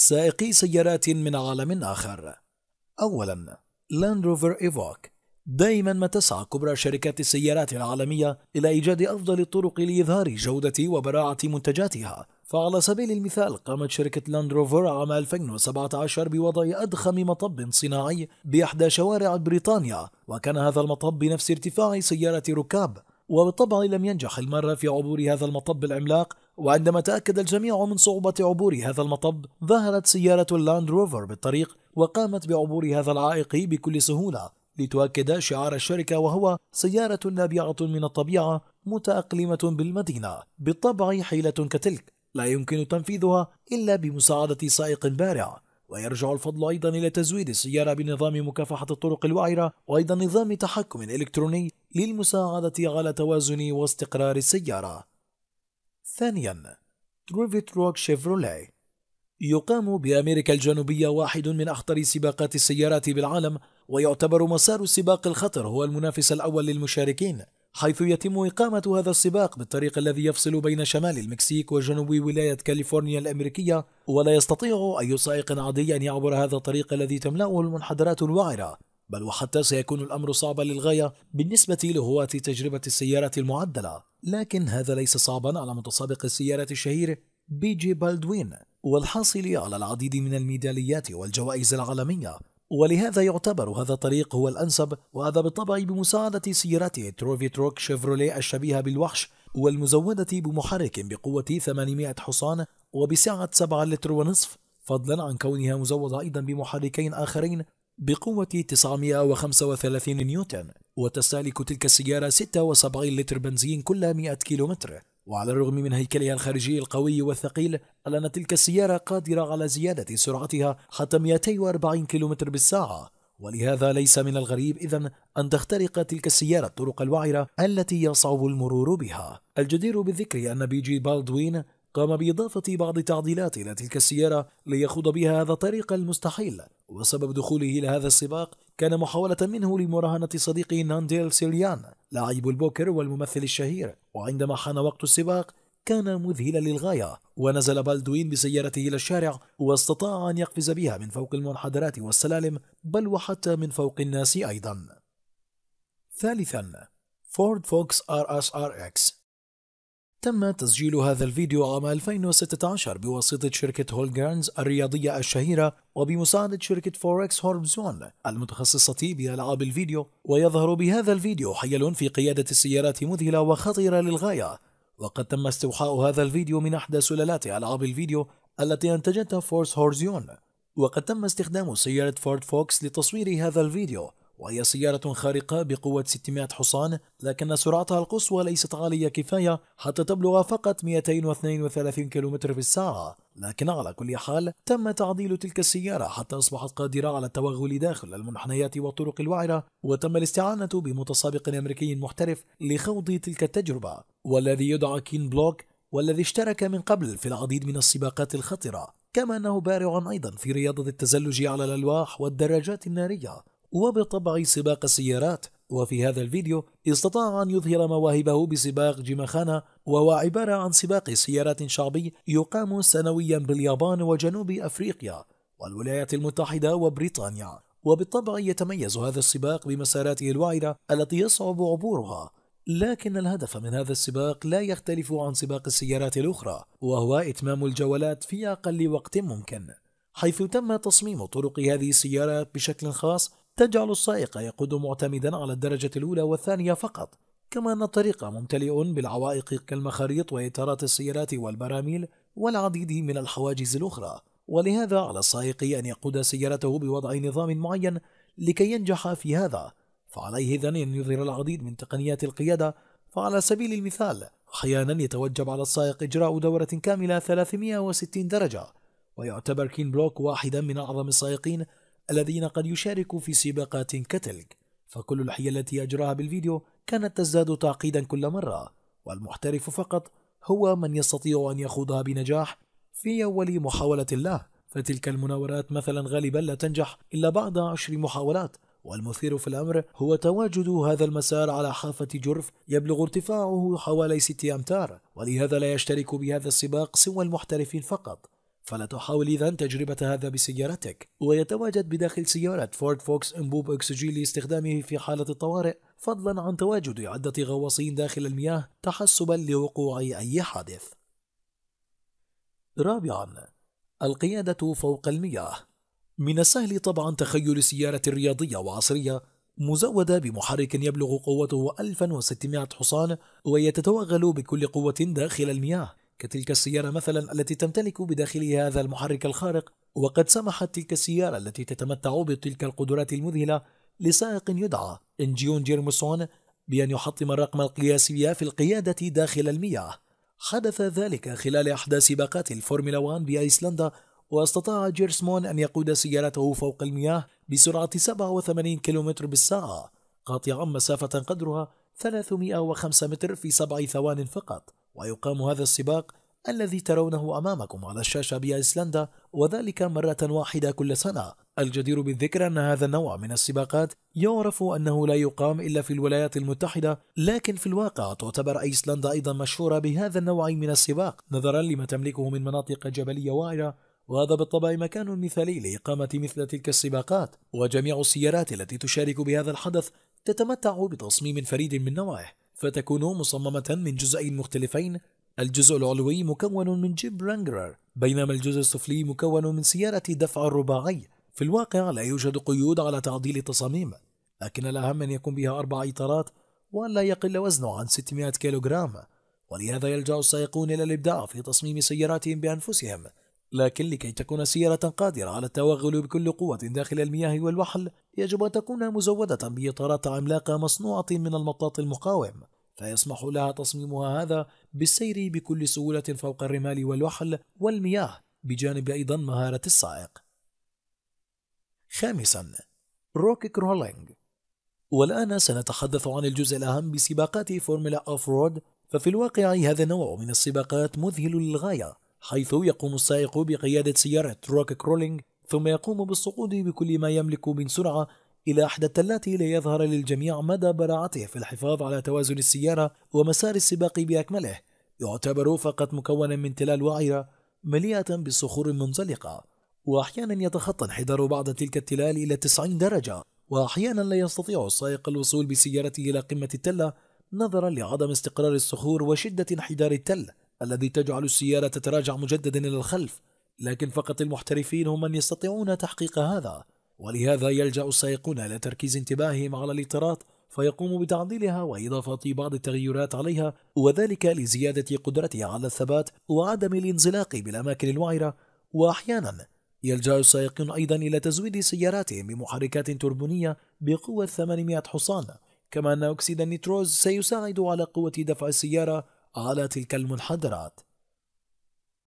سائقي سيارات من عالم آخر أولا لاند روفر إيفوك دائما ما تسعى كبرى شركات السيارات العالمية إلى إيجاد أفضل الطرق لإظهار جودة وبراعة منتجاتها فعلى سبيل المثال قامت شركة لاند روفر عام 2017 بوضع أضخم مطب صناعي بإحدى شوارع بريطانيا وكان هذا المطب بنفس ارتفاع سيارة ركاب وبالطبع لم ينجح المرة في عبور هذا المطب العملاق وعندما تأكد الجميع من صعوبة عبور هذا المطب ظهرت سيارة اللاند روفر بالطريق وقامت بعبور هذا العائق بكل سهولة لتؤكد شعار الشركة وهو سيارة نابعة من الطبيعة متأقلمة بالمدينة بالطبع حيلة كتلك لا يمكن تنفيذها إلا بمساعدة سائق بارع ويرجع الفضل أيضا إلى تزويد السيارة بنظام مكافحة الطرق الوعرة وأيضا نظام تحكم إلكتروني للمساعدة على توازن واستقرار السيارة ثانيا روك شيفروليه يقام بأمريكا الجنوبية واحد من أخطر سباقات السيارات بالعالم ويعتبر مسار السباق الخطر هو المنافس الأول للمشاركين حيث يتم إقامة هذا السباق بالطريق الذي يفصل بين شمال المكسيك وجنوب ولاية كاليفورنيا الأمريكية ولا يستطيع أي سائق عادي أن يعبر هذا الطريق الذي تملأه المنحدرات الوعرة بل وحتى سيكون الأمر صعبا للغاية بالنسبة لهواة تجربة السيارات المعدلة لكن هذا ليس صعبا على متسابق السيارة الشهير بيجي بالدوين والحاصل على العديد من الميداليات والجوائز العالمية ولهذا يعتبر هذا الطريق هو الأنسب وهذا بالطبع بمساعدة سيارته تروفي تروك شيفروليه الشبيهة بالوحش والمزودة بمحرك بقوة 800 حصان وبسعة 7 لتر ونصف فضلا عن كونها مزودة أيضا بمحركين آخرين بقوة 935 نيوتن وتستهلك تلك السيارة 76 لتر بنزين كل 100 كيلومتر وعلى الرغم من هيكلها الخارجي القوي والثقيل إلا أن تلك السيارة قادرة على زيادة سرعتها حتى 240 كيلومتر بالساعة ولهذا ليس من الغريب إذا أن تخترق تلك السيارة الطرق الوعرة التي يصعب المرور بها الجدير بالذكر أن بيجي بالدوين قام بإضافة بعض التعديلات إلى تلك السيارة ليخوض بها هذا الطريق المستحيل وسبب دخوله إلى هذا السباق كان محاولة منه لمراهنة صديقه نانديل سيريان لاعب البوكر والممثل الشهير وعندما حان وقت السباق كان مذهلا للغاية ونزل بالدوين بسيارته إلى الشارع واستطاع أن يقفز بها من فوق المنحدرات والسلالم بل وحتى من فوق الناس أيضا ثالثا فورد فوكس ار اس ار اكس تم تسجيل هذا الفيديو عام 2016 بواسطة شركة هولجرنز الرياضية الشهيرة وبمساعدة شركة فوركس هوربزون المتخصصة بألعاب الفيديو ويظهر بهذا الفيديو حيل في قيادة السيارات مذهلة وخطيرة للغاية وقد تم استوحاء هذا الفيديو من إحدى سلالات ألعاب الفيديو التي أنتجتها فورس هورزيون وقد تم استخدام سيارة فورد فوكس لتصوير هذا الفيديو وهي سيارة خارقة بقوة 600 حصان لكن سرعتها القصوى ليست عالية كفاية حتى تبلغ فقط 232 كيلومتر في الساعة لكن على كل حال تم تعديل تلك السيارة حتى أصبحت قادرة على التوغل داخل المنحنيات والطرق الوعرة وتم الاستعانة بمتسابق أمريكي محترف لخوض تلك التجربة والذي يدعى كين بلوك والذي اشترك من قبل في العديد من السباقات الخطرة كما أنه بارع أيضا في رياضة التزلج على الألواح والدراجات النارية وبطبع سباق السيارات وفي هذا الفيديو استطاع أن يظهر مواهبه بسباق جيمخانا وهو عبارة عن سباق سيارات شعبي يقام سنويا باليابان وجنوب أفريقيا والولايات المتحدة وبريطانيا وبالطبع يتميز هذا السباق بمساراته الوعرة التي يصعب عبورها لكن الهدف من هذا السباق لا يختلف عن سباق السيارات الأخرى وهو إتمام الجولات في أقل وقت ممكن حيث تم تصميم طرق هذه السيارات بشكل خاص تجعل السائق يقود معتمدا على الدرجة الأولى والثانية فقط كما أن الطريق ممتلئ بالعوائق كالمخاريط وإطارات السيارات والبراميل والعديد من الحواجز الأخرى ولهذا على السائق أن يقود سيارته بوضع نظام معين لكي ينجح في هذا فعليه إذن أن يظهر العديد من تقنيات القيادة فعلى سبيل المثال أحيانا يتوجب على السائق إجراء دورة كاملة 360 درجة ويعتبر كين بلوك واحدا من أعظم السائقين الذين قد يشاركوا في سباقات كتلك فكل الحيل التي أجراها بالفيديو كانت تزداد تعقيدا كل مرة والمحترف فقط هو من يستطيع أن يخوضها بنجاح في أول محاولة له فتلك المناورات مثلا غالبا لا تنجح إلا بعد عشر محاولات والمثير في الأمر هو تواجد هذا المسار على حافة جرف يبلغ ارتفاعه حوالي 6 أمتار ولهذا لا يشترك بهذا السباق سوى المحترفين فقط فلا تحاول إذا تجربة هذا بسيارتك ويتواجد بداخل سيارة فورد فوكس أنبوب أكسجين لاستخدامه في حالة الطوارئ فضلا عن تواجد عدة غواصين داخل المياه تحسبا لوقوع أي حادث رابعا القيادة فوق المياه من السهل طبعا تخيل سيارة رياضية وعصرية مزودة بمحرك يبلغ قوته 1600 حصان ويتتوغل بكل قوة داخل المياه كتلك السيارة مثلا التي تمتلك بداخلها هذا المحرك الخارق وقد سمحت تلك السيارة التي تتمتع بتلك القدرات المذهلة لسائق يدعى إنجيون جيرمسون بأن يحطم الرقم القياسي في القيادة داخل المياه حدث ذلك خلال إحدى سباقات الفورمولا 1 بأيسلندا واستطاع جيرسمون أن يقود سيارته فوق المياه بسرعة 87 كيلومتر بالساعة قاطعا مسافة قدرها 305 متر في سبع ثوان فقط ويقام هذا السباق الذي ترونه أمامكم على الشاشة بأيسلندا وذلك مرة واحدة كل سنة الجدير بالذكر أن هذا النوع من السباقات يعرف أنه لا يقام إلا في الولايات المتحدة لكن في الواقع تعتبر أيسلندا أيضا مشهورة بهذا النوع من السباق نظرا لما تملكه من مناطق جبلية وعرة وهذا بالطبع مكان مثالي لإقامة مثل تلك السباقات وجميع السيارات التي تشارك بهذا الحدث تتمتع بتصميم فريد من نوعه فتكون مصممة من جزئين مختلفين الجزء العلوي مكون من جيب رانجرر بينما الجزء السفلي مكون من سيارة دفع رباعي في الواقع لا يوجد قيود على تعديل التصاميم لكن الأهم أن يكون بها أربع إطارات وأن لا يقل وزنه عن 600 كيلوغرام ولهذا يلجأ السائقون إلى الإبداع في تصميم سياراتهم بأنفسهم لكن لكي تكون سيارة قادرة على التوغل بكل قوة داخل المياه والوحل يجب أن تكون مزودة بإطارات عملاقة مصنوعة من المطاط المقاوم فيسمح لها تصميمها هذا بالسير بكل سهولة فوق الرمال والوحل والمياه بجانب أيضا مهارة السائق خامسا روك كرولينج والآن سنتحدث عن الجزء الأهم بسباقات فورمولا أوف رود ففي الواقع هذا النوع من السباقات مذهل للغاية حيث يقوم السائق بقيادة سيارة روك كرولينج ثم يقوم بالصعود بكل ما يملك من سرعة إلى إحدى التلات ليظهر للجميع مدى براعته في الحفاظ على توازن السيارة ومسار السباق بأكمله يعتبر فقط مكونا من تلال وعرة مليئة بصخور منزلقة وأحيانا يتخطى انحدار بعض تلك التلال إلى 90 درجة وأحيانا لا يستطيع السائق الوصول بسيارته إلى قمة التلة نظرا لعدم استقرار الصخور وشدة انحدار التل الذي تجعل السيارة تتراجع مجددا إلى الخلف لكن فقط المحترفين هم من يستطيعون تحقيق هذا ولهذا يلجأ السائقون إلى تركيز انتباههم على الإطارات فيقوم بتعديلها وإضافة بعض التغيرات عليها وذلك لزيادة قدرتها على الثبات وعدم الانزلاق بالأماكن الوعرة وأحيانا يلجأ السائقون أيضا إلى تزويد سياراتهم بمحركات تربونية بقوة 800 حصان كما أن أكسيد النيتروز سيساعد على قوة دفع السيارة على تلك المنحدرات